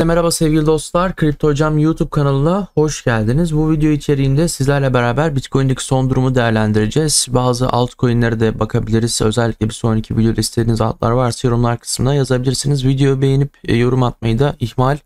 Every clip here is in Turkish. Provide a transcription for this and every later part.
Herkese merhaba sevgili dostlar. Kripto Hocam YouTube kanalına hoş geldiniz. Bu video içeriğinde sizlerle beraber Bitcoin'deki son durumu değerlendireceğiz. Bazı altcoin'lere de bakabiliriz. Özellikle bir sonraki video istediğiniz altlar varsa yorumlar kısmına yazabilirsiniz. Videoyu beğenip e, yorum atmayı da ihmal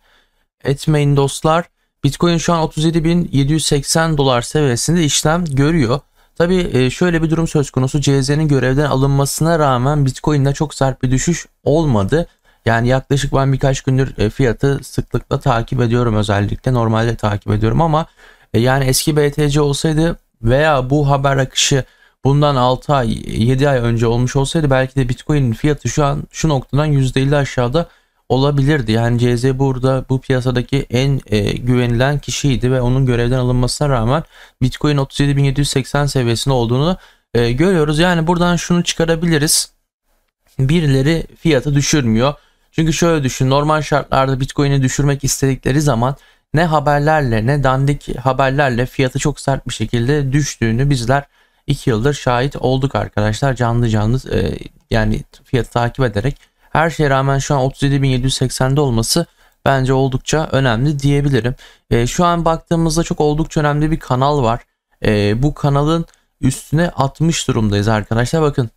etmeyin dostlar. Bitcoin şu an 37.780 dolar seviyesinde işlem görüyor. Tabi e, şöyle bir durum söz konusu CZ'nin görevden alınmasına rağmen Bitcoin'de çok sert bir düşüş olmadı. Yani yaklaşık ben birkaç gündür e, fiyatı sıklıkla takip ediyorum özellikle. Normalde takip ediyorum ama e, yani eski BTC olsaydı veya bu haber akışı bundan 6 ay 7 ay önce olmuş olsaydı belki de Bitcoin'in fiyatı şu an şu noktadan %50 aşağıda olabilirdi. Yani CZ burada bu piyasadaki en e, güvenilen kişiydi ve onun görevden alınmasına rağmen Bitcoin 37.780 seviyesinde olduğunu e, görüyoruz. Yani buradan şunu çıkarabiliriz. Birileri fiyatı düşürmüyor. Çünkü şöyle düşün normal şartlarda Bitcoin'i düşürmek istedikleri zaman ne haberlerle ne dandik haberlerle fiyatı çok sert bir şekilde düştüğünü bizler 2 yıldır şahit olduk arkadaşlar canlı canlı e, yani fiyatı takip ederek. Her şeye rağmen şu an 37.780'de olması bence oldukça önemli diyebilirim. E, şu an baktığımızda çok oldukça önemli bir kanal var. E, bu kanalın üstüne atmış durumdayız arkadaşlar. Bakın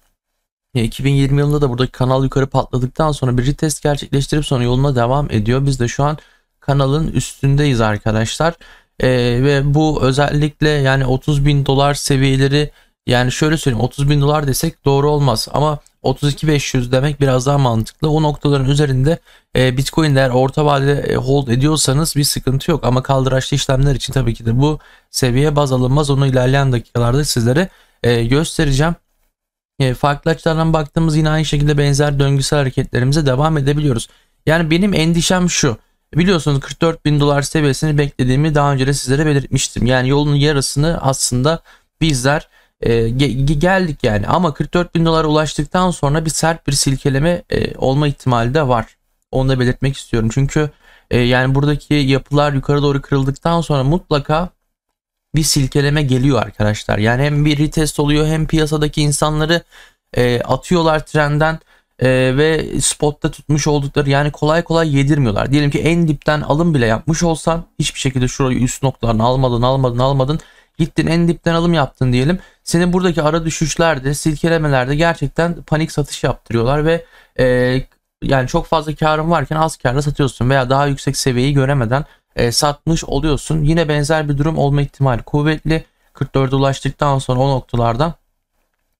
2020 yılında da buradaki kanal yukarı patladıktan sonra bir retest gerçekleştirip sonra yoluna devam ediyor. Biz de şu an kanalın üstündeyiz arkadaşlar. Ee, ve bu özellikle yani 30 bin dolar seviyeleri yani şöyle söyleyeyim 30 bin dolar desek doğru olmaz ama 32.500 demek biraz daha mantıklı. O noktaların üzerinde e, Bitcoin değer orta vadede e, hold ediyorsanız bir sıkıntı yok. Ama kaldıraçlı işlemler için tabii ki de bu seviye baz alınmaz. Onu ilerleyen dakikalarda sizlere e, göstereceğim e, farklı açılardan baktığımız yine aynı şekilde benzer döngüsel hareketlerimize devam edebiliyoruz. Yani benim endişem şu. Biliyorsunuz 44 bin dolar seviyesini beklediğimi daha önce de sizlere belirtmiştim. Yani yolun yarısını aslında bizler e, geldik yani. Ama 44 bin dolara ulaştıktan sonra bir sert bir silkeleme e, olma ihtimali de var. Onu da belirtmek istiyorum. Çünkü e, yani buradaki yapılar yukarı doğru kırıldıktan sonra mutlaka bir silkeleme geliyor arkadaşlar. Yani hem bir retest oluyor hem piyasadaki insanları e, atıyorlar trenden e, ve spotta tutmuş oldukları yani kolay kolay yedirmiyorlar. Diyelim ki en dipten alım bile yapmış olsan hiçbir şekilde şurayı üst noktalarını almadın almadın almadın gittin en dipten alım yaptın diyelim. Senin buradaki ara düşüşlerde silkelemelerde gerçekten panik satış yaptırıyorlar ve e, yani çok fazla karın varken az karla satıyorsun veya daha yüksek seviyeyi göremeden e, satmış oluyorsun. Yine benzer bir durum olma ihtimali kuvvetli. 44'e ulaştıktan sonra o noktalarda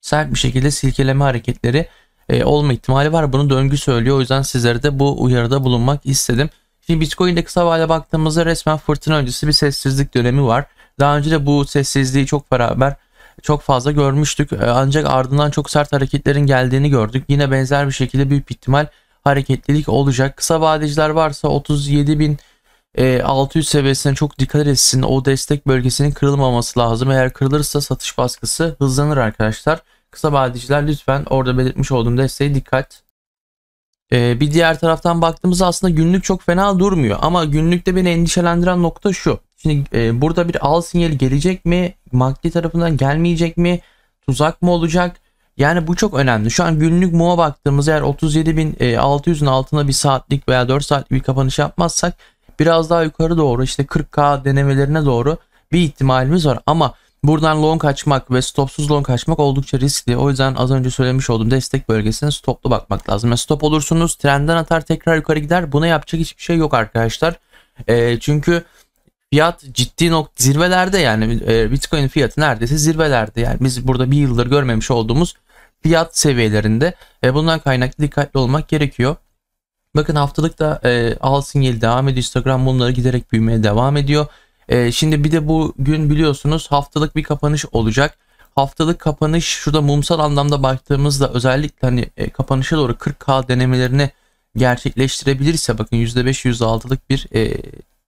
sert bir şekilde silkeleme hareketleri e, olma ihtimali var. Bunu döngü söylüyor. O yüzden sizlere de bu uyarıda bulunmak istedim. Şimdi Bitcoin'de kısa vadede baktığımızda resmen fırtına öncesi bir sessizlik dönemi var. Daha önce de bu sessizliği çok beraber çok fazla görmüştük. E, ancak ardından çok sert hareketlerin geldiğini gördük. Yine benzer bir şekilde büyük ihtimal hareketlilik olacak. Kısa vadeciler varsa 37 bin 600 e, seviyesine çok dikkat etsin. O destek bölgesinin kırılmaması lazım. Eğer kırılırsa satış baskısı hızlanır arkadaşlar. Kısa vadiciler lütfen orada belirtmiş olduğum desteğe dikkat. E, bir diğer taraftan baktığımızda aslında günlük çok fena durmuyor. Ama günlükte beni endişelendiren nokta şu. Şimdi e, burada bir al sinyali gelecek mi? Makli tarafından gelmeyecek mi? Tuzak mı olacak? Yani bu çok önemli. Şu an günlük MUM'a baktığımız eğer 37.600'ün altına bir saatlik veya 4 saatlik bir kapanış yapmazsak biraz daha yukarı doğru işte 40K denemelerine doğru bir ihtimalimiz var. Ama buradan long kaçmak ve stopsuz long kaçmak oldukça riskli. O yüzden az önce söylemiş olduğum destek bölgesine stoplu bakmak lazım. Yani stop olursunuz trenden atar tekrar yukarı gider. Buna yapacak hiçbir şey yok arkadaşlar. E, çünkü fiyat ciddi nokta zirvelerde yani e, Bitcoin fiyatı neredeyse zirvelerde. Yani biz burada bir yıldır görmemiş olduğumuz fiyat seviyelerinde ve bundan kaynaklı dikkatli olmak gerekiyor. Bakın haftalıkta e, al sinyali devam ediyor. Instagram mumları giderek büyümeye devam ediyor. E, şimdi bir de bugün biliyorsunuz haftalık bir kapanış olacak. Haftalık kapanış şurada mumsal anlamda baktığımızda özellikle hani e, kapanışa doğru 40K denemelerini gerçekleştirebilirse bakın %5 %6'lık bir e,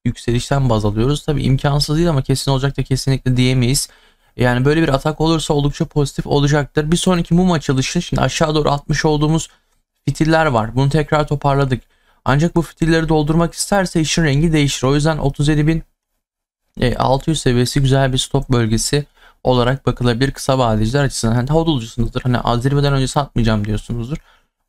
yükselişten baz alıyoruz. Tabi imkansız değil ama kesin olacak da kesinlikle diyemeyiz. Yani böyle bir atak olursa oldukça pozitif olacaktır. Bir sonraki mum açılışı şimdi aşağı doğru atmış olduğumuz Fitiller var. Bunu tekrar toparladık. Ancak bu fitilleri doldurmak isterse işin rengi değişir. O yüzden 37.600 e, seviyesi güzel bir stop bölgesi olarak bakılabilir kısa vadeciler açısından. Hani hodulcusunuzdur. Hani azirmeden önce satmayacağım diyorsunuzdur.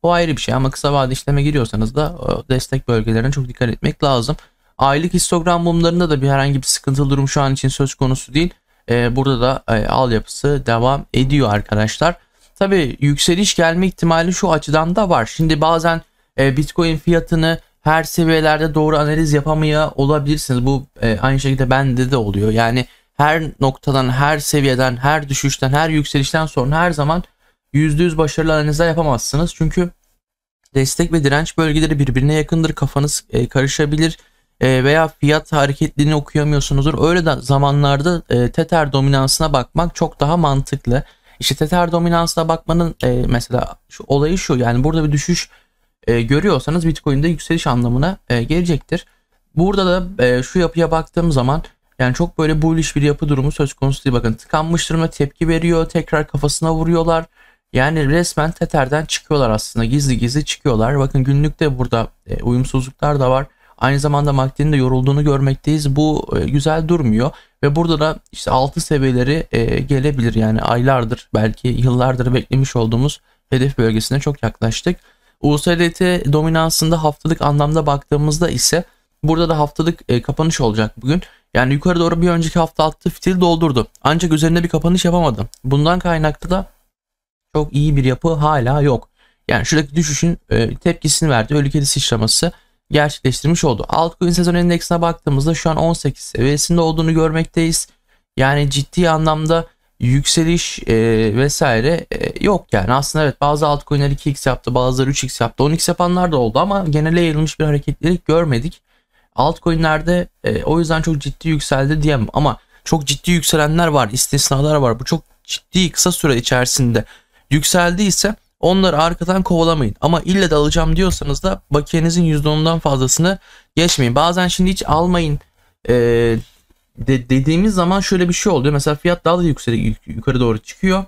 O ayrı bir şey ama kısa vade işleme giriyorsanız da e, destek bölgelerine çok dikkat etmek lazım. Aylık histogram mumlarında da bir herhangi bir sıkıntılı durum şu an için söz konusu değil. E, burada da al yapısı devam ediyor arkadaşlar. Tabii yükseliş gelme ihtimali şu açıdan da var. Şimdi bazen e, Bitcoin fiyatını her seviyelerde doğru analiz yapamaya olabilirsiniz. Bu e, aynı şekilde bende de oluyor. Yani her noktadan, her seviyeden, her düşüşten, her yükselişten sonra her zaman %100 başarılı analizler yapamazsınız. Çünkü destek ve direnç bölgeleri birbirine yakındır. Kafanız e, karışabilir e, veya fiyat hareketlerini okuyamıyorsunuzdur. Öyle de zamanlarda e, Tether dominansına bakmak çok daha mantıklı. İşte teter dominansına bakmanın e, mesela şu olayı şu yani burada bir düşüş e, görüyorsanız Bitcoin'de yükseliş anlamına e, gelecektir. Burada da e, şu yapıya baktığım zaman yani çok böyle bullish bir yapı durumu söz konusu değil. Bakın tıkanmış durumda tepki veriyor. Tekrar kafasına vuruyorlar. Yani resmen Tether'den çıkıyorlar aslında. Gizli gizli çıkıyorlar. Bakın günlükte burada e, uyumsuzluklar da var. Aynı zamanda MACD'nin de yorulduğunu görmekteyiz. Bu e, güzel durmuyor. Ve burada da işte altı seviyeleri e, gelebilir. Yani aylardır belki yıllardır beklemiş olduğumuz hedef bölgesine çok yaklaştık. USDT dominansında haftalık anlamda baktığımızda ise burada da haftalık e, kapanış olacak bugün. Yani yukarı doğru bir önceki hafta attı fitil doldurdu. Ancak üzerine bir kapanış yapamadı. Bundan kaynaklı da çok iyi bir yapı hala yok. Yani şuradaki düşüşün tepkisini verdi. Ölü kedi sıçraması gerçekleştirmiş oldu. Altcoin sezon endeksine baktığımızda şu an 18 seviyesinde olduğunu görmekteyiz. Yani ciddi anlamda yükseliş e, vesaire e, yok yani. Aslında evet bazı altcoin'ler 2x yaptı, bazıları 3x yaptı, 10x yapanlar da oldu ama genele yayılmış bir hareketlilik görmedik. Altcoin'lerde e, o yüzden çok ciddi yükseldi diyemem ama çok ciddi yükselenler var, istisnalar var. Bu çok ciddi kısa süre içerisinde yükseldiyse Onları arkadan kovalamayın. Ama ille de alacağım diyorsanız da bakiyenizin %10'undan fazlasını geçmeyin. Bazen şimdi hiç almayın e, de, dediğimiz zaman şöyle bir şey oluyor. Mesela fiyat daha da yükseli, yukarı doğru çıkıyor.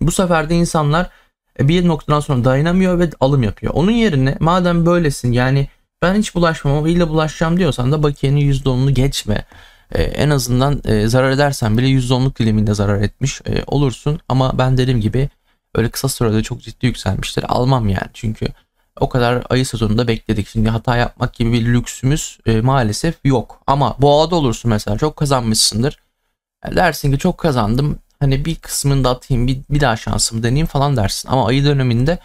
Bu sefer de insanlar e, bir noktadan sonra dayanamıyor ve alım yapıyor. Onun yerine madem böylesin yani ben hiç bulaşmam ama ille bulaşacağım diyorsan da bakiyenin %10'unu geçme. Ee, en azından e, zarar edersen bile %10'luk diliminde zarar etmiş e, olursun. Ama ben dediğim gibi öyle kısa sürede çok ciddi yükselmiştir. Almam yani çünkü o kadar ayı sezonunda bekledik. Şimdi hata yapmak gibi bir lüksümüz e, maalesef yok. Ama boğada olursun mesela çok kazanmışsındır. Dersin ki çok kazandım. Hani bir kısmını da atayım bir, bir daha şansımı deneyeyim falan dersin. Ama ayı döneminde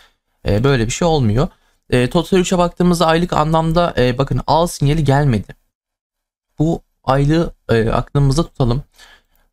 e, böyle bir şey olmuyor. E, Total 3'e baktığımızda aylık anlamda e, bakın al sinyali gelmedi. Bu aylığı e, aklımızda tutalım.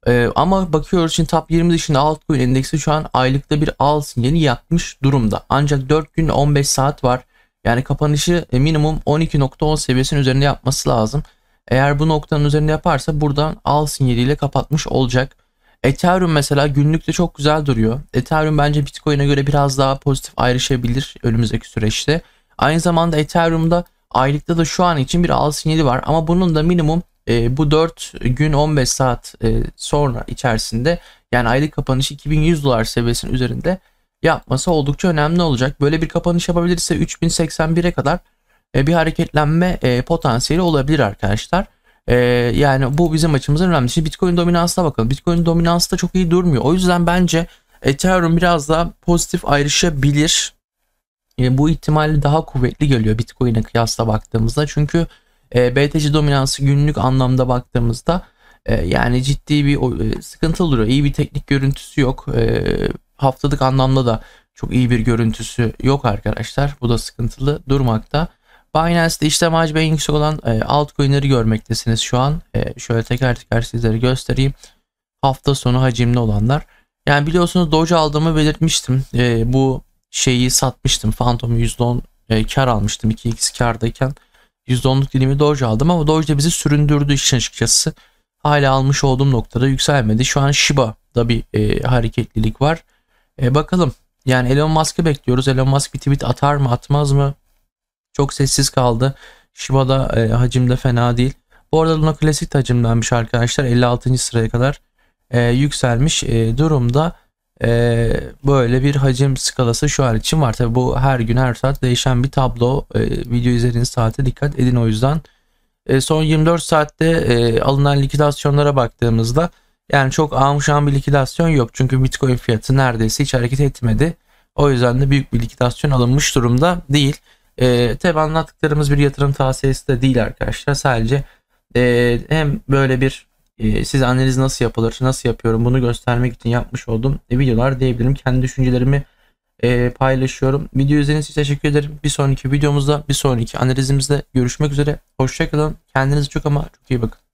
Ee, ama bakıyoruz için top 20 dışında altcoin endeksi şu an aylıkta bir al sinyali yapmış durumda. Ancak 4 gün 15 saat var. Yani kapanışı e, minimum 12.10 seviyesinin üzerinde yapması lazım. Eğer bu noktanın üzerinde yaparsa buradan al sinyaliyle kapatmış olacak. Ethereum mesela günlükte çok güzel duruyor. Ethereum bence Bitcoin'e göre biraz daha pozitif ayrışabilir önümüzdeki süreçte. Aynı zamanda Ethereum'da aylıkta da şu an için bir al sinyali var ama bunun da minimum e, bu 4 gün 15 saat e, sonra içerisinde yani aylık kapanış 2100 dolar seviyesinin üzerinde yapması oldukça önemli olacak. Böyle bir kapanış yapabilirse 3081'e kadar e, bir hareketlenme e, potansiyeli olabilir arkadaşlar. E, yani bu bizim açımızdan önemli. Şimdi Bitcoin dominansına bakalım. Bitcoin dominansı da çok iyi durmuyor. O yüzden bence Ethereum biraz daha pozitif ayrışabilir. E, bu ihtimalle daha kuvvetli geliyor Bitcoin'e kıyasla baktığımızda. Çünkü e, ee, BTC dominansı günlük anlamda baktığımızda e, yani ciddi bir e, sıkıntı duruyor. İyi bir teknik görüntüsü yok. E, haftalık anlamda da çok iyi bir görüntüsü yok arkadaşlar. Bu da sıkıntılı durmakta. Binance'de işlem hacmi en yüksek olan e, altcoin'leri görmektesiniz şu an. E, şöyle teker teker sizlere göstereyim. Hafta sonu hacimli olanlar. Yani biliyorsunuz Doge aldığımı belirtmiştim. E, bu şeyi satmıştım. Phantom %10 e, kar almıştım. 2x kardayken. %10'luk dilimi Doge aldım ama Doge de bizi süründürdü. için açıkçası hala almış olduğum noktada yükselmedi. Şu an Shiba'da bir e, hareketlilik var. E, bakalım. Yani Elon Musk'ı bekliyoruz. Elon Musk bir tweet atar mı atmaz mı? Çok sessiz kaldı. Shiba'da e, hacimde fena değil. Bu arada Luna Classic hacimlenmiş arkadaşlar. 56. sıraya kadar e, yükselmiş e, durumda e, böyle bir hacim skalası şu an için var. Tabi bu her gün her saat değişen bir tablo. E, video izlediğiniz saate dikkat edin o yüzden. E, son 24 saatte e, alınan likidasyonlara baktığımızda yani çok amşan bir likidasyon yok. Çünkü Bitcoin fiyatı neredeyse hiç hareket etmedi. O yüzden de büyük bir likidasyon alınmış durumda değil. E, tabi anlattıklarımız bir yatırım tavsiyesi de değil arkadaşlar. Sadece e, hem böyle bir ee, siz analiz nasıl yapılır, nasıl yapıyorum bunu göstermek için yapmış olduğum e, videolar diyebilirim. Kendi düşüncelerimi e, paylaşıyorum. Video izlediğiniz için teşekkür ederim. Bir sonraki videomuzda, bir sonraki analizimizde görüşmek üzere. Hoşçakalın. Kendinize çok ama çok iyi bakın.